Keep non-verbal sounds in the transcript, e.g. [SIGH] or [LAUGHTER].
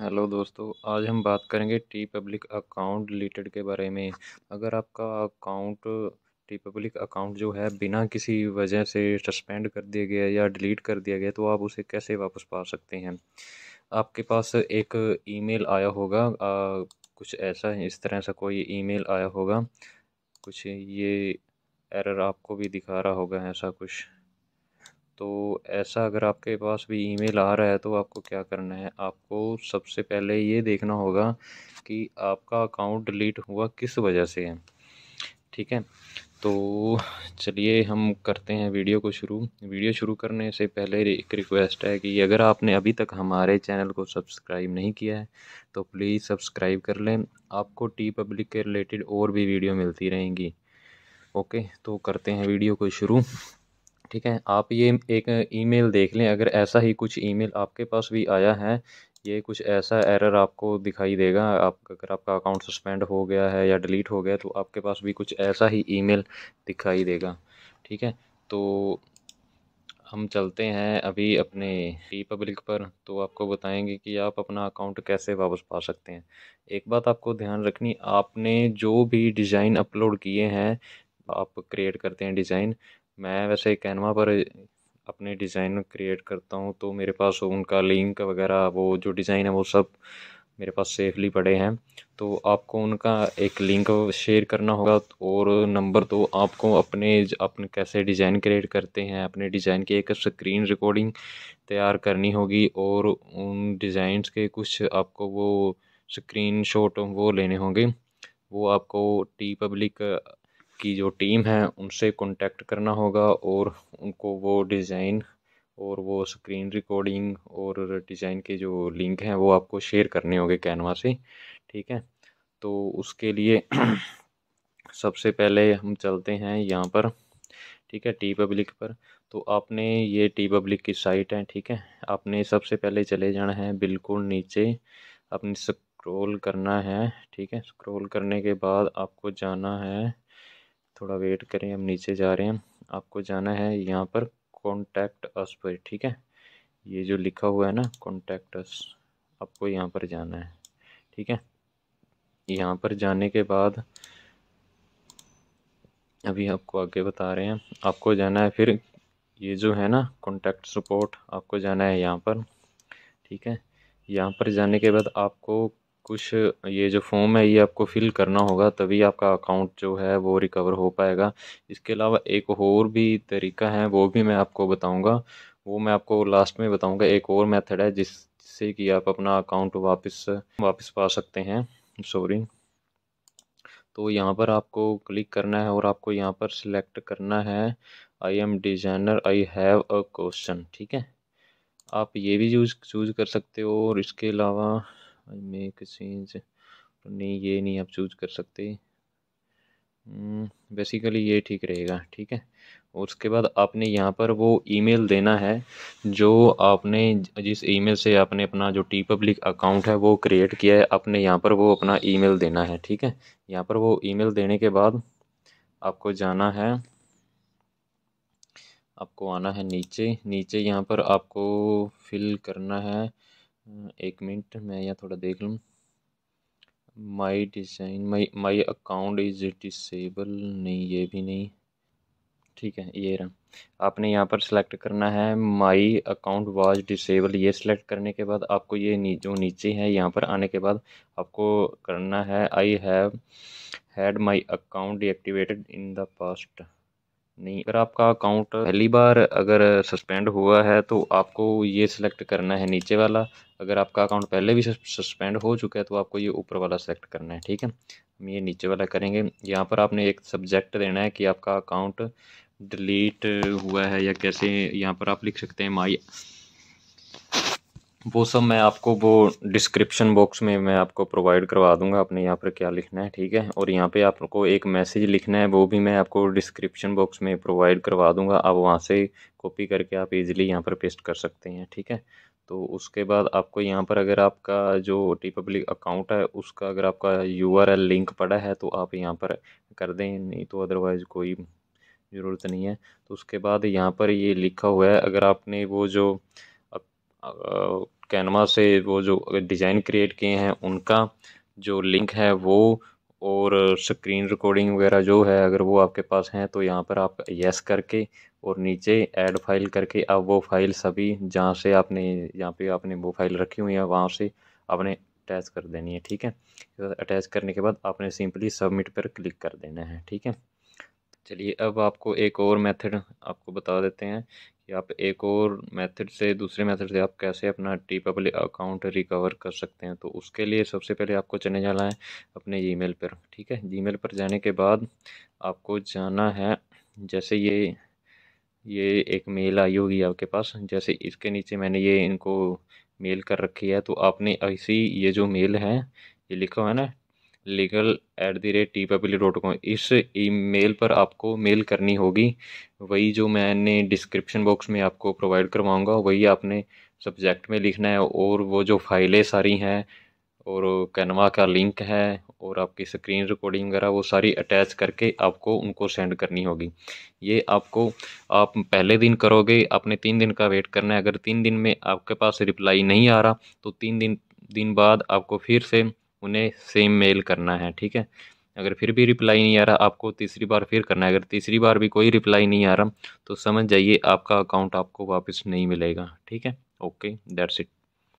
hello दोस्तों आज हम बात करेंगे टी पब्लिक अकाउंट रिलेटेड के बारे में अगर आपका अकाउंट टी पब्लिक अकाउंट जो है बिना किसी वजह से सस्पेंड कर दिया गया या डिलीट कर दिया गया तो आप उसे कैसे वापस पा सकते हैं आपके पास एक ईमेल आया होगा आ, कुछ ऐसा इस तरह सा कोई ईमेल आया होगा कुछ ये एरर आपको भी दिखा रहा होगा ऐसा कुछ तो ऐसा अगर आपके पास भी ईमेल आ रहा है तो आपको क्या करना है आपको सबसे पहले ये देखना होगा कि आपका अकाउंट डिलीट हुआ किस वजह से है ठीक है तो चलिए हम करते हैं वीडियो को शुरू वीडियो शुरू करने से पहले एक रिक्वेस्ट है कि अगर आपने अभी तक हमारे चैनल को सब्सक्राइब नहीं किया है तो प्लीज़ सब्सक्राइब कर लें आपको टी पब्लिक के रिलेटेड और भी वीडियो मिलती रहेंगी ओके तो करते हैं वीडियो को शुरू ठीक है आप ये एक ईमेल देख लें अगर ऐसा ही कुछ ईमेल आपके पास भी आया है ये कुछ ऐसा एरर आपको दिखाई देगा आप अगर आपका अकाउंट सस्पेंड हो गया है या डिलीट हो गया तो आपके पास भी कुछ ऐसा ही ईमेल दिखाई देगा ठीक है तो हम चलते हैं अभी अपने ई पब्लिक पर तो आपको बताएंगे कि आप अपना अकाउंट कैसे वापस पा सकते हैं एक बात आपको ध्यान रखनी आपने जो भी डिज़ाइन अपलोड किए हैं आप क्रिएट करते हैं डिज़ाइन मैं वैसे कैनवा पर अपने डिज़ाइन क्रिएट करता हूँ तो मेरे पास उनका लिंक वगैरह वो जो डिज़ाइन है वो सब मेरे पास सेफली पड़े हैं तो आपको उनका एक लिंक शेयर करना होगा और नंबर तो आपको अपने अपने कैसे डिज़ाइन क्रिएट करते हैं अपने डिज़ाइन की एक स्क्रीन रिकॉर्डिंग तैयार करनी होगी और उन डिज़ाइंस के कुछ आपको वो स्क्रीन शॉट वो लेने होंगे वो आपको टी पब्लिक की जो टीम है उनसे कॉन्टेक्ट करना होगा और उनको वो डिज़ाइन और वो स्क्रीन रिकॉर्डिंग और डिज़ाइन के जो लिंक हैं वो आपको शेयर करने होंगे कैनवा से ठीक है तो उसके लिए [CLEARS THROAT] सबसे पहले हम चलते हैं यहाँ पर ठीक है टी पब्लिक पर तो आपने ये टी पब्लिक की साइट है ठीक है आपने सबसे पहले चले जाना है बिल्कुल नीचे अपनी स्क्रोल करना है ठीक है स्क्रोल करने के बाद आपको जाना है थोड़ा वेट करें हम नीचे जा रहे हैं आपको जाना है यहाँ पर कॉन्टैक्ट अस पर ठीक है ये जो लिखा हुआ है ना कॉन्टैक्ट अस आपको यहाँ पर जाना है ठीक है यहाँ पर जाने के बाद अभी आपको आगे बता रहे हैं आपको जाना है फिर ये जो है ना कॉन्टैक्ट सपोर्ट आपको जाना है यहाँ पर ठीक है यहाँ पर जाने के बाद आपको कुछ ये जो फॉर्म है ये आपको फ़िल करना होगा तभी आपका अकाउंट जो है वो रिकवर हो पाएगा इसके अलावा एक और भी तरीका है वो भी मैं आपको बताऊंगा वो मैं आपको लास्ट में बताऊंगा एक और मेथड है जिससे कि आप अपना अकाउंट वापस वापस पा सकते हैं सॉरी तो यहाँ पर आपको क्लिक करना है और आपको यहाँ पर सिलेक्ट करना है I am designer I have a question ठीक है आप ये भी यूज चूज कर सकते हो और इसके अलावा आई मेक चेंज नहीं ये नहीं आप चूज कर सकते बेसिकली हम्म, ये ठीक रहेगा ठीक है और उसके बाद आपने यहाँ पर वो ईमेल देना है जो आपने जिस ईमेल से आपने अपना जो टी पब्लिक अकाउंट है वो क्रिएट किया है आपने यहाँ पर वो अपना ईमेल देना है ठीक है यहाँ पर वो ईमेल देने के बाद आपको जाना है आपको आना है नीचे नीचे यहाँ पर आपको फिल करना है हम्म, एक मिनट मैं यहाँ थोड़ा देख लूँ my design my my account is disable नहीं ये भी नहीं ठीक है ये रहा आपने यहाँ पर सिलेक्ट करना है माई अकाउंट वाज डिसेबल ये सिलेक्ट करने के बाद आपको ये नी, जो नीचे है यहाँ पर आने के बाद आपको करना है I have had my account activated in the past नहीं अगर आपका अकाउंट पहली बार अगर सस्पेंड हुआ है तो आपको ये सिलेक्ट करना है नीचे वाला अगर आपका अकाउंट पहले भी सस्पेंड हो चुका है तो आपको ये ऊपर वाला सेलेक्ट करना है ठीक है हम ये नीचे वाला करेंगे यहाँ पर आपने एक सब्जेक्ट देना है कि आपका अकाउंट डिलीट हुआ है या कैसे यहाँ पर आप लिख सकते हैं माई वो सब मैं आपको वो डिस्क्रिप्शन बॉक्स में मैं आपको प्रोवाइड करवा दूंगा आपने यहाँ पर क्या लिखना है ठीक है और यहाँ पे आपको एक मैसेज लिखना है वो भी मैं आपको डिस्क्रिप्शन बॉक्स में प्रोवाइड करवा दूंगा आप वहाँ से कॉपी करके आप इजीली यहाँ पर पेस्ट कर सकते हैं ठीक है तो उसके बाद आपको यहाँ पर अगर आपका जो टी पब्लिक अकाउंट है उसका अगर आपका यू आर एल लिंक पड़ा है तो आप यहाँ पर कर दें नहीं तो अदरवाइज़ कोई ज़रूरत नहीं है तो उसके बाद यहाँ पर ये लिखा हुआ है अगर आपने वो जो कैनवा से वो जो डिज़ाइन क्रिएट किए हैं उनका जो लिंक है वो और स्क्रीन रिकॉर्डिंग वगैरह जो है अगर वो आपके पास हैं तो यहाँ पर आप यस करके और नीचे ऐड फाइल करके आप वो फाइल सभी जहाँ से आपने यहाँ पे आपने वो फाइल रखी हुई है वहाँ से आपने अटैच कर देनी है ठीक है अटैच करने के बाद आपने सिंपली सबमिट पर क्लिक कर देना है ठीक है चलिए अब आपको एक और मेथड आपको बता देते हैं कि आप एक और मेथड से दूसरे मेथड से आप कैसे अपना टी पब्लिक अकाउंट रिकवर कर सकते हैं तो उसके लिए सबसे पहले आपको चले जाना है अपने जीमेल पर ठीक है जीमेल पर जाने के बाद आपको जाना है जैसे ये ये एक मेल आई होगी आपके पास जैसे इसके नीचे मैंने ये इनको मेल कर रखी है तो आपने ऐसी ये जो मेल है ये लिखा हुआ है ना legal at the rate T public dot com इस ईमेल पर आपको मेल करनी होगी वही जो मैंने डिस्क्रिप्शन बॉक्स में आपको प्रोवाइड करवाऊँगा वही आपने सब्जेक्ट में लिखना है और वो जो फाइलें सारी हैं और कैनवा का लिंक है और आपकी स्क्रीन रिकॉर्डिंग वगैरह वो सारी अटैच करके आपको उनको सेंड करनी होगी ये आपको आप पहले दिन करोगे आपने तीन दिन का वेट करना है अगर तीन दिन में आपके पास रिप्लाई नहीं आ रहा तो तीन दिन दिन बाद आपको फिर से उन्हें सेम मेल करना है ठीक है अगर फिर भी रिप्लाई नहीं आ रहा आपको तीसरी बार फिर करना है अगर तीसरी बार भी कोई रिप्लाई नहीं आ रहा तो समझ जाइए आपका अकाउंट आपको वापस नहीं मिलेगा ठीक है ओके दैट्स इट